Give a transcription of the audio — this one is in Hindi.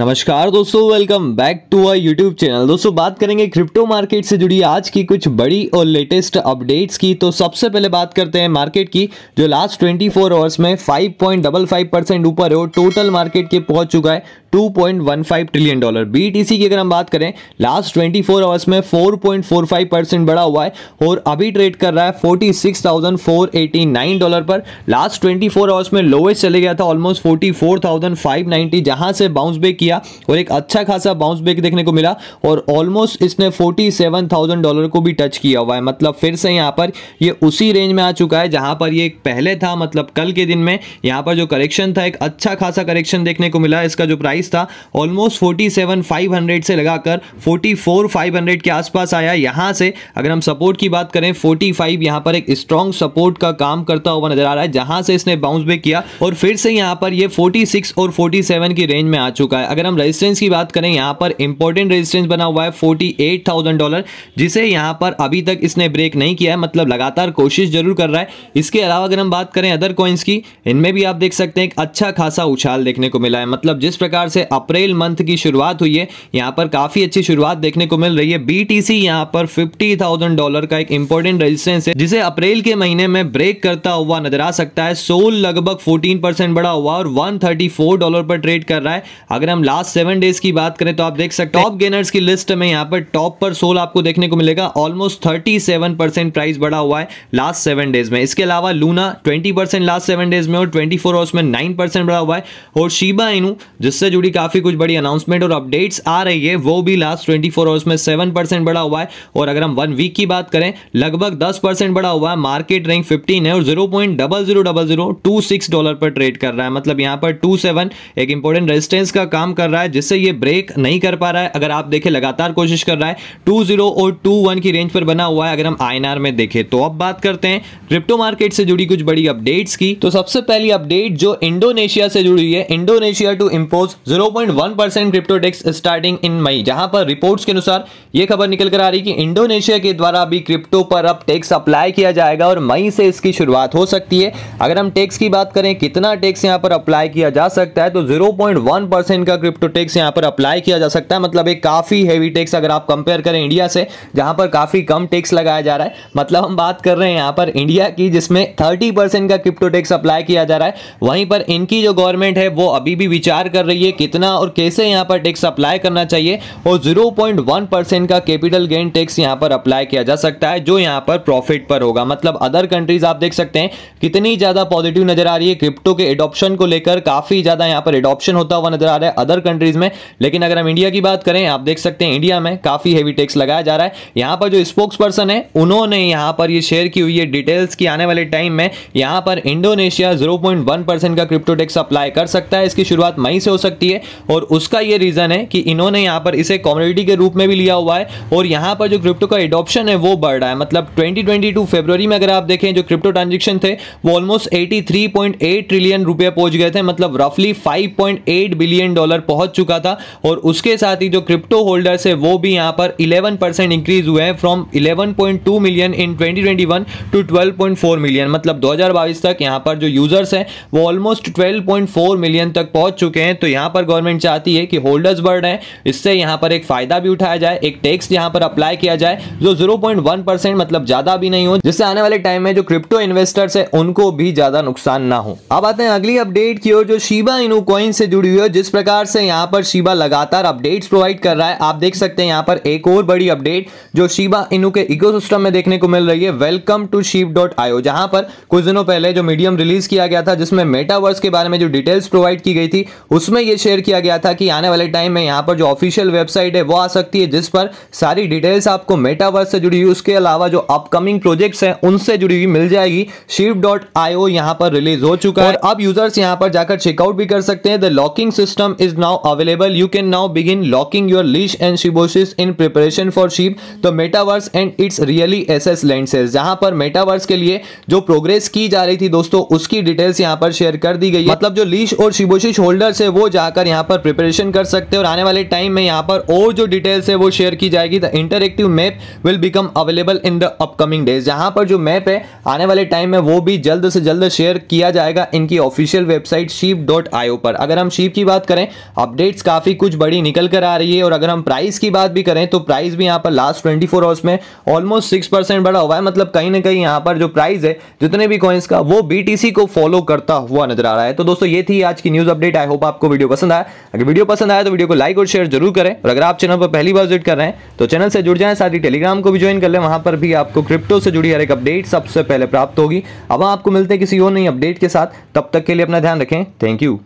नमस्कार दोस्तों welcome back to our YouTube channel दोस्तों बात करेंगे क्रिप्टो मार्केट से जुड़ी आज की कुछ बड़ी और लेटेस्ट अपडेट्स की तो सबसे पहले बात करते हैं मार्केट की जो लास्ट 24 आवर्स में 5.55 परसेंट ऊपर है और टोटल मार्केट के पहुंच चुका है 2.15 ट्रिलियन डॉलर बीटीसी की अगर हम बात करें लास्ट ट्वेंटी आवर्स में फोर परसेंट बढ़ा हुआ है और अभी ट्रेड कर रहा है फोर्टी डॉलर पर लास्ट ट्वेंटी आवर्स में लोवेस्ट चले गया था ऑलमोस्ट फोर्टी जहां से बाउंस बेक किया और एक अच्छा खासा बाउंस बैक देखने को मिला और ऑलमोस्ट इसने 47,000 डॉलर को भी टच किया हुआ है मतलब फिर से यहाँ पर ये उसी रेंज में आ चुका है जहाँ पर ये पहले था मतलब कल के दिन में यहाँ पर जो करेक्शन था एक अच्छा खासा करेक्शन देखने को मिला इसका जो प्राइस था ऑलमोस्ट फोर्टी से लगाकर फोर्टी के आसपास आया यहाँ से अगर हम सपोर्ट की बात करें फोर्टी फाइव यहाँ पर एक स्ट्रॉन्ग सपोर्ट का काम करता हुआ नजर आ रहा है जहाँ से इसने बाउंस बैक किया और फिर से यहाँ पर ये 46 और 47 की रेंज में आ चुका है अगर हम रजिस्टेंस की बात करें यहाँ पर इंपॉर्टेंट रजिस्टेंस बना हुआ है फोर्टी एट थाउजेंड डॉलर जिसे यहाँ पर अभी तक इसने ब्रेक नहीं किया है मतलब लगातार कोशिश जरूर कर रहा है इसके अलावा अगर हम बात करें अदर कॉइन्स की इनमें भी आप देख सकते हैं एक अच्छा खासा उछाल देखने को मिला है मतलब जिस प्रकार से अप्रैल मंथ की शुरुआत हुई है यहाँ पर काफ़ी अच्छी शुरुआत देखने को मिल रही है बी टी सी यहाँ पर फिफ्टी थाउजेंड डॉलर का एक इंपॉर्टेंट रजिस्टेंस है जिसे अप्रैल के महीने में ब्रेक करता हुआ नजर आ सकता है सोल लगभग फोर्टीन परसेंट बढ़ा हुआ और वन थर्टी फोर डॉलर पर ट्रेड कर रहा है अगर हम लास्ट सेवन डेज की बात करें तो आप देख सकते टॉप गेनर्स की लिस्ट में यहाँ पर टॉप पर सोल आपको देखने को मिलेगा almost thirty seven percent price बढ़ा हुआ है लास्ट सेवन डेज में इसके अलावा Luna twenty percent last seven days में और ट्वेंटी फोर आवर्स में नाइन परसेंट बढ़ा हुआ है और शीबा इनू जिससे जुड़ी काफी कुछ बड़ी अनाउंसमेंट और अपडेट्स आ रही है वो भी लास्ट ट्वेंटी फोर आवर्स में सेवन परसेंट बढ़ा हुआ है और अगर हम वन वीक की बात करें लगभग दस परसेंट बढ़ा हुआ है मार्केट रैंक फिफ्टीन है और zero point double zero double zero two six dollar पर ट्रेड कर रहा है मतलब यहाँ पर टू सेवन एक इंपॉर्टेंट रेजिस्टेंस का काम काम कर रहा है जिससे ये ब्रेक नहीं कर पा रहा है अगर आप देखें लगातार कोशिश कर रहा है टू जीरो और टू वन की रेंज पर बना हुआ है अगर हम आईएनआर में देखें तो अब बात करते हैं क्रिप्टो मार्केट से जुड़ी कुछ बड़ी अपडेट्स की तो सबसे पहली अपडेट जो इंडोनेशिया से जुड़ी है Indonesia to impose zero percent crypto tax starting in May जहां पर रिपोर्ट के अनुसार ये खबर निकल कर आ रही कि इंडोनेशिया के द्वारा अभी क्रिप्टो पर अब टैक्स अप्लाई किया जाएगा और मई से इसकी शुरुआत हो सकती है अगर हम टैक्स की बात करें कितना टैक्स यहां पर अप्लाई किया जा सकता है तो 0.1 परसेंट का का क्रिप्टो टैक्स यहाँ पर अप्लाई किया जा सकता है मतलब एक काफ़ी हैवी टैक्स अगर आप कंपेयर करें इंडिया से जहाँ पर काफ़ी कम टैक्स लगाया जा रहा है मतलब हम बात कर रहे हैं यहाँ पर इंडिया की जिसमें थर्टी का क्रिप्टो टैक्स अप्लाई किया जा रहा है वहीं पर इनकी जो गवर्नमेंट है वो अभी भी विचार कर रही है कितना और कैसे यहाँ पर टैक्स अप्लाई करना चाहिए और जीरो का कैपिटल गेन टैक्स यहाँ पर अप्लाई किया जा सकता है जो यहाँ पर प्रॉफिट पर होगा मतलब अदर कंट्रीज आप देख सकते हैं कितनी ज़्यादा पॉजिटिव नजर आ रही है क्रिप्टो के एडॉप्शन को लेकर काफ़ी ज़्यादा यहाँ पर एडॉप्शन होता हुआ नजर आ रहा है अदर कंट्रीज में लेकिन अगर हम इंडिया की बात करें आप देख सकते हैं इंडिया में काफ़ी हैवी टैक्स लगाया जा रहा है यहां पर जो स्पोक्स पर्सन है उन्होंने यहां पर ये शेयर की हुई है डिटेल्स की आने वाले टाइम में यहां पर इंडोनेशिया जीरो का क्रिप्टो टैक्स अप्लाई कर सकता है इसकी शुरुआत मई से हो सकती है और उसका यह रीज़न है कि इन्होंने यहां पर इसे कॉम्युनिटी के रूप में भी लिया हुआ है और यहां पर जो क्रिप्टो का एडोप्शन है वो बढ़ रहा है मतलब ट्वेंटी में अगर आप देखें जो क्रिप्टो ट्रांजेक्शन थे वो ऑलमोस्ट 83.8 ट्रिलियन रुपए पहुंच गए थे मतलब रफली 5.8 बिलियन डॉलर पर पहुंच चुका था और उसके साथ ही जो क्रिप्टो होल्डर्स है वो भी यहाँ पर 11 परसेंट इंक्रीज हुए हैं from 11.2 million in 2021 to 12.4 million मतलब 2022 तक यहाँ पर जो यूजर्स हैं वो ऑलमोस्ट 12.4 मिलियन तक पहुंच चुके हैं तो यहाँ पर गवर्नमेंट चाहती है कि होल्डर्स बढ़ रहे हैं इससे यहाँ पर एक फायदा भी उठाया जाए एक टैक्स यहाँ पर अप्लाई किया जाए जो जीरो मतलब ज्यादा भी नहीं हो जिससे आने वाले टाइम में जो क्रिप्टो इन्वेस्टर्स है उनको भी ज्यादा नुकसान ना हो अब आते हैं अगली अपडेट की ओर जो शिबा इनू कॉइन से जुड़ी हुई है जिस प्रकार से यहाँ पर शिबा लगातार अपडेट्स प्रोवाइड कर रहा है आप देख सकते हैं यहाँ पर एक और बड़ी अपडेट जो शिबा इनू के इकोसिस्टम में देखने को मिल रही है वेलकम टू शीप डॉट आयो जहाँ पर कुछ दिनों पहले जो मीडियम रिलीज किया गया था जिसमें मेटावर्स के बारे में जो डिटेल्स प्रोवाइड की गई थी उसमें यह शेयर किया गया था कि आने वाले टाइम में यहाँ पर जो ऑफिशियल वेबसाइट है वो आ सकती है जिस पर सारी डिटेल्स आपको मेटावर्स से जुड़ी हुई उसके अलावा जो अपकमिंग प्रोजेक्ट्स हैं उनसे जुड़ी हुई मिल जाएगी शिव डॉट आईओ यहाँ पर रिलीज हो चुका है अब यूजर्स यहाँ पर जाकर चेकआउट भी कर सकते हैं the locking system is now available, you can now begin locking your leash and shibosis in preparation for sheep, the metaverse and its really SS lenses. जहां पर मेटावर्स के लिए जो प्रोग्रेस की जा रही थी दोस्तों उसकी डिटेल्स यहां पर शेयर कर दी गई मतलब जो लीश और शिबोशिश होल्डर्स है वो जाकर यहां पर प्रिपरेशन कर सकते हैं और आने वाले टाइम में यहां पर और जो डिटेल्स है वो शेयर की जाएगी the interactive map will become available in the upcoming days जहां पर जो मैप है आने वाले टाइम में वो भी जल्द से जल्द शेयर किया जाएगा इनकी ऑफिशियल वेबसाइट शीप पर अगर हम शीप की बात करें अपडेट्स काफ़ी कुछ बड़ी निकल कर आ रही है और अगर हम प्राइस की बात भी करें तो प्राइस भी यहाँ पर लास्ट ट्वेंटी फोर आवर्स में ऑलमोस्ट सिक्स परसेंट बढ़ा हुआ है मतलब कहीं ना कहीं यहाँ पर जो प्राइस है जितने भी कॉइन्स का वो बीटीसी को फॉलो करता हुआ नजर आ रहा है तो दोस्तों ये थी आज की न्यूज़ अपडेट आई होप आपको वीडियो पसंद आया अगर वीडियो पसंद आया तो वीडियो को लाइक और शेयर जरूर करें और अगर आप चैनल पर पहली बार विजिट कर रहे हैं तो चैनल से जुड़ जाए साथ ही टेलीग्राम को भी ज्वाइन कर लें वहाँ पर भी आपको क्रिप्टो से जुड़ी हर एक अपडेट सबसे पहले प्राप्त होगी अब आपको मिलते हैं किसी और नई अपडेट के साथ तब तक के लिए अपना ध्यान रखें थैंक यू